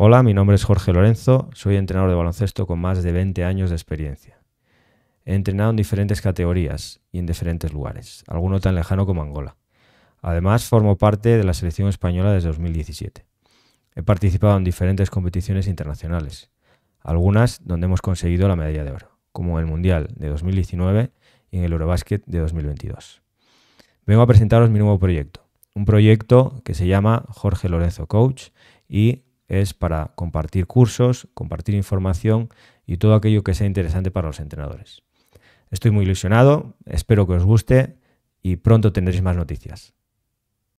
Hola, mi nombre es Jorge Lorenzo, soy entrenador de baloncesto con más de 20 años de experiencia. He entrenado en diferentes categorías y en diferentes lugares, alguno tan lejano como Angola. Además, formo parte de la selección española desde 2017. He participado en diferentes competiciones internacionales, algunas donde hemos conseguido la medalla de oro, como en el Mundial de 2019 y en el Eurobasket de 2022. Vengo a presentaros mi nuevo proyecto, un proyecto que se llama Jorge Lorenzo Coach y es para compartir cursos, compartir información y todo aquello que sea interesante para los entrenadores. Estoy muy ilusionado, espero que os guste y pronto tendréis más noticias.